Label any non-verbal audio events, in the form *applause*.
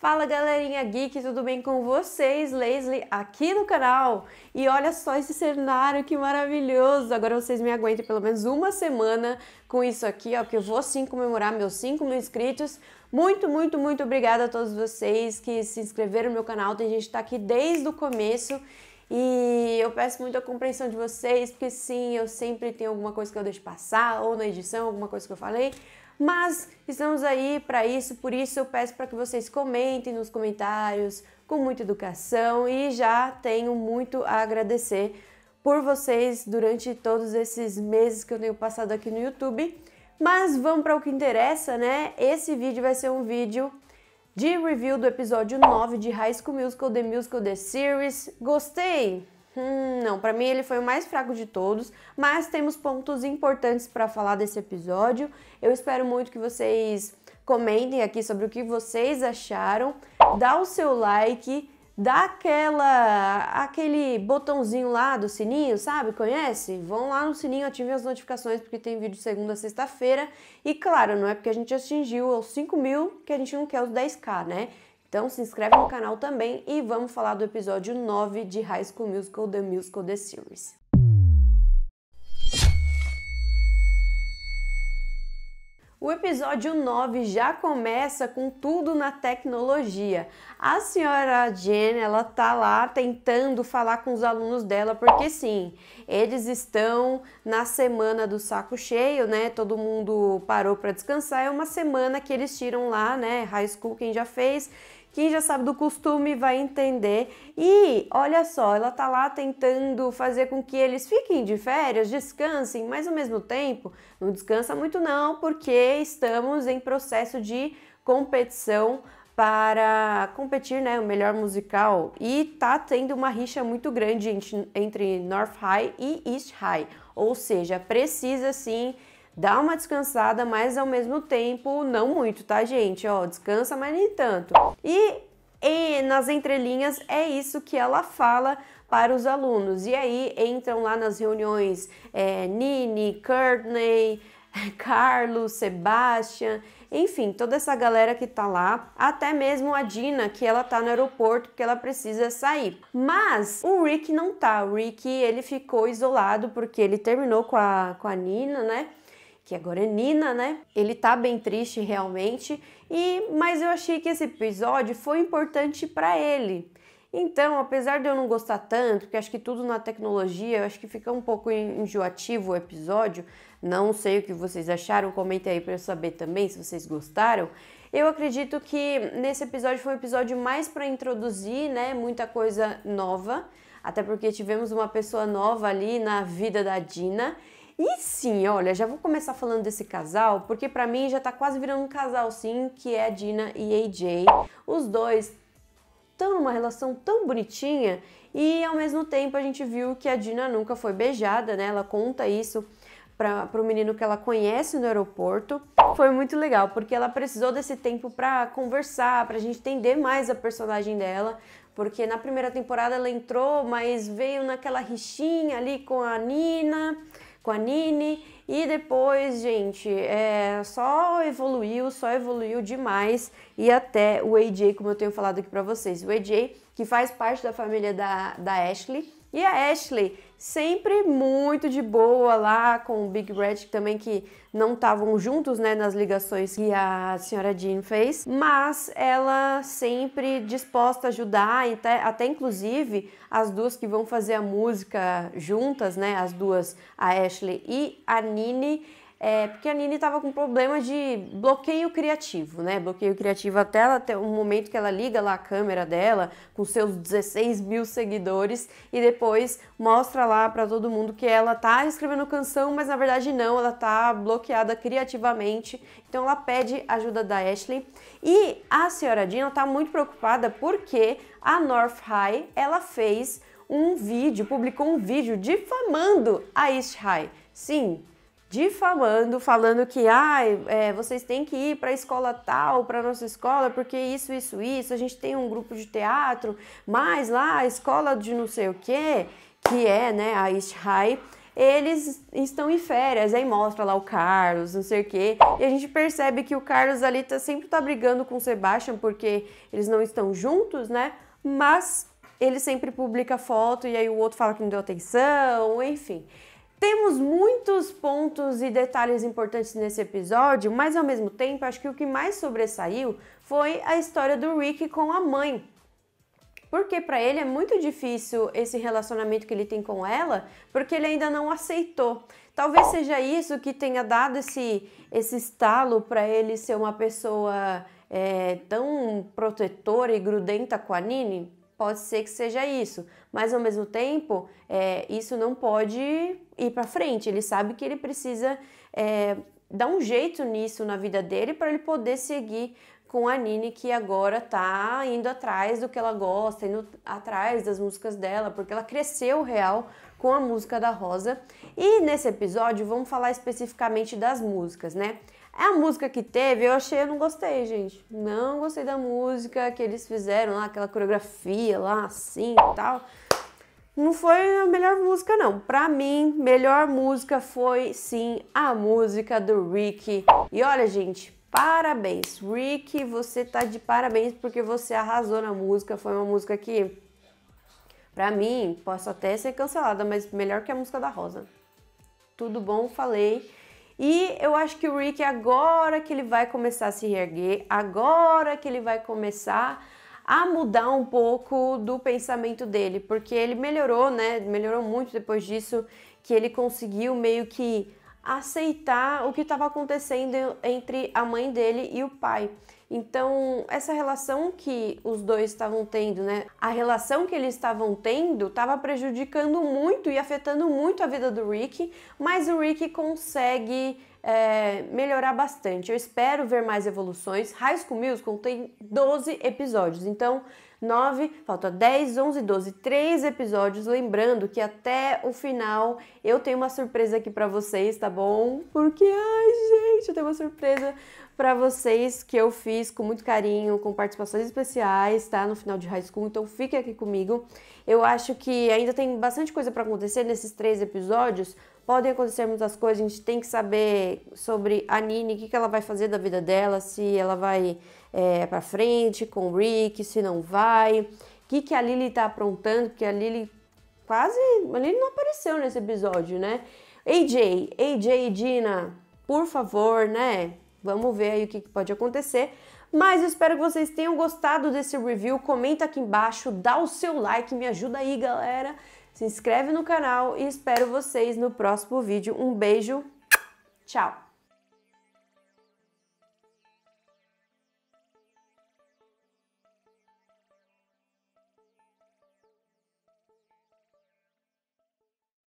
Fala galerinha geek, tudo bem com vocês? Leslie aqui no canal. E olha só esse cenário que maravilhoso! Agora vocês me aguentem pelo menos uma semana com isso aqui, ó, porque eu vou sim comemorar meus 5 mil inscritos. Muito, muito, muito obrigada a todos vocês que se inscreveram no meu canal. Tem gente que tá aqui desde o começo. E eu peço muito a compreensão de vocês, porque sim, eu sempre tenho alguma coisa que eu deixo passar, ou na edição, alguma coisa que eu falei mas estamos aí para isso, por isso eu peço para que vocês comentem nos comentários com muita educação e já tenho muito a agradecer por vocês durante todos esses meses que eu tenho passado aqui no YouTube. Mas vamos para o que interessa, né? Esse vídeo vai ser um vídeo de review do episódio 9 de High School Musical The Musical The Series. Gostei? Hum, não, para mim ele foi o mais fraco de todos, mas temos pontos importantes para falar desse episódio. Eu espero muito que vocês comentem aqui sobre o que vocês acharam, dá o seu like, dá aquela, aquele botãozinho lá do sininho, sabe? Conhece? Vão lá no sininho, ativem as notificações, porque tem vídeo segunda a sexta-feira. E claro, não é porque a gente atingiu os 5 mil que a gente não quer os 10k, né? Então se inscreve no canal também e vamos falar do episódio 9 de High School Musical The Musical The Series. O episódio 9 já começa com tudo na tecnologia. A senhora Jen, ela tá lá tentando falar com os alunos dela, porque sim, eles estão na semana do saco cheio, né? Todo mundo parou para descansar, é uma semana que eles tiram lá, né? High school quem já fez quem já sabe do costume vai entender. E olha só, ela tá lá tentando fazer com que eles fiquem de férias, descansem, mas ao mesmo tempo não descansa muito não, porque estamos em processo de competição para competir, né, o melhor musical e tá tendo uma rixa muito grande entre North High e East High, ou seja, precisa sim Dá uma descansada, mas ao mesmo tempo não muito, tá, gente? Ó, descansa, mas nem tanto. E, e nas entrelinhas é isso que ela fala para os alunos. E aí entram lá nas reuniões é, Nini, Courtney, *laughs* Carlos, Sebastian, enfim, toda essa galera que tá lá, até mesmo a Dina, que ela tá no aeroporto porque ela precisa sair. Mas o Rick não tá, o Rick ele ficou isolado porque ele terminou com a, com a Nina, né? que agora é Nina, né? Ele tá bem triste realmente, e mas eu achei que esse episódio foi importante para ele. Então, apesar de eu não gostar tanto, porque acho que tudo na tecnologia, eu acho que fica um pouco enjoativo o episódio, não sei o que vocês acharam, comentem aí para eu saber também se vocês gostaram. Eu acredito que nesse episódio foi um episódio mais para introduzir, né, muita coisa nova, até porque tivemos uma pessoa nova ali na vida da Dina e sim, olha, já vou começar falando desse casal, porque para mim já tá quase virando um casal sim, que é a Dina e AJ. Os dois estão numa relação tão bonitinha e ao mesmo tempo a gente viu que a Dina nunca foi beijada, né? Ela conta isso para o menino que ela conhece no aeroporto. Foi muito legal, porque ela precisou desse tempo para conversar, para a gente entender mais a personagem dela. Porque na primeira temporada ela entrou, mas veio naquela rixinha ali com a Nina com a Nini. E depois, gente, é, só evoluiu, só evoluiu demais. E até o AJ, como eu tenho falado aqui pra vocês. O AJ, que faz parte da família da, da Ashley, e a Ashley, sempre muito de boa lá com o Big Red também que não estavam juntos, né, nas ligações que a senhora Jean fez, mas ela sempre disposta a ajudar, até, até inclusive as duas que vão fazer a música juntas, né, as duas, a Ashley e a Nini, é, porque a Nini estava com problema de bloqueio criativo, né? Bloqueio criativo até ela ter um momento que ela liga lá a câmera dela com seus 16 mil seguidores e depois mostra lá para todo mundo que ela tá escrevendo canção, mas na verdade não, ela tá bloqueada criativamente. Então ela pede ajuda da Ashley e a senhora Dina tá muito preocupada porque a North High ela fez um vídeo, publicou um vídeo difamando a East High. Sim, difamando, falando que ah, é, vocês têm que ir para a escola tal, para a nossa escola, porque isso, isso, isso, a gente tem um grupo de teatro, mas lá a escola de não sei o que, que é né, a East High, eles estão em férias, aí mostra lá o Carlos, não sei o quê, e a gente percebe que o Carlos ali tá, sempre tá brigando com o Sebastian porque eles não estão juntos, né? Mas ele sempre publica foto e aí o outro fala que não deu atenção, enfim. Temos muitos pontos e detalhes importantes nesse episódio, mas ao mesmo tempo acho que o que mais sobressaiu foi a história do Rick com a mãe. Porque para ele é muito difícil esse relacionamento que ele tem com ela, porque ele ainda não aceitou. Talvez seja isso que tenha dado esse, esse estalo para ele ser uma pessoa é, tão protetora e grudenta com a Nini. Pode ser que seja isso, mas ao mesmo tempo, é, isso não pode ir para frente. Ele sabe que ele precisa é, dar um jeito nisso na vida dele para ele poder seguir com a Nini que agora tá indo atrás do que ela gosta, indo atrás das músicas dela, porque ela cresceu real com a música da Rosa. E nesse episódio vamos falar especificamente das músicas, né? É a música que teve, eu achei, eu não gostei, gente. Não gostei da música que eles fizeram lá, aquela coreografia lá, assim e tal. Não foi a melhor música, não. Pra mim, melhor música foi sim a música do Rick. E olha, gente, parabéns. Rick, você tá de parabéns porque você arrasou na música. Foi uma música que, pra mim, posso até ser cancelada, mas melhor que a música da Rosa. Tudo bom, falei. E eu acho que o Rick, agora que ele vai começar a se reerguer, agora que ele vai começar a mudar um pouco do pensamento dele, porque ele melhorou, né? Melhorou muito depois disso, que ele conseguiu meio que aceitar o que estava acontecendo entre a mãe dele e o pai. Então, essa relação que os dois estavam tendo, né? A relação que eles estavam tendo estava prejudicando muito e afetando muito a vida do Rick, mas o Rick consegue é, melhorar bastante. Eu espero ver mais evoluções. High School Musical tem 12 episódios, então 9, falta 10, 11, 12, 3 episódios. Lembrando que até o final eu tenho uma surpresa aqui para vocês, tá bom? Porque, ai, gente, eu tenho uma surpresa para vocês que eu fiz com muito carinho, com participações especiais, tá? No final de High School, então fique aqui comigo. Eu acho que ainda tem bastante coisa para acontecer nesses três episódios. Podem acontecer muitas coisas, a gente tem que saber sobre a Nini, o que, que ela vai fazer da vida dela, se ela vai é, para frente com o Rick, se não vai, o que, que a Lily tá aprontando, porque a Lily quase. A Lily não apareceu nesse episódio, né? AJ, AJ e Dina, por favor, né? Vamos ver aí o que pode acontecer. Mas eu espero que vocês tenham gostado desse review. Comenta aqui embaixo, dá o seu like, me ajuda aí, galera. Se inscreve no canal e espero vocês no próximo vídeo. Um beijo, tchau!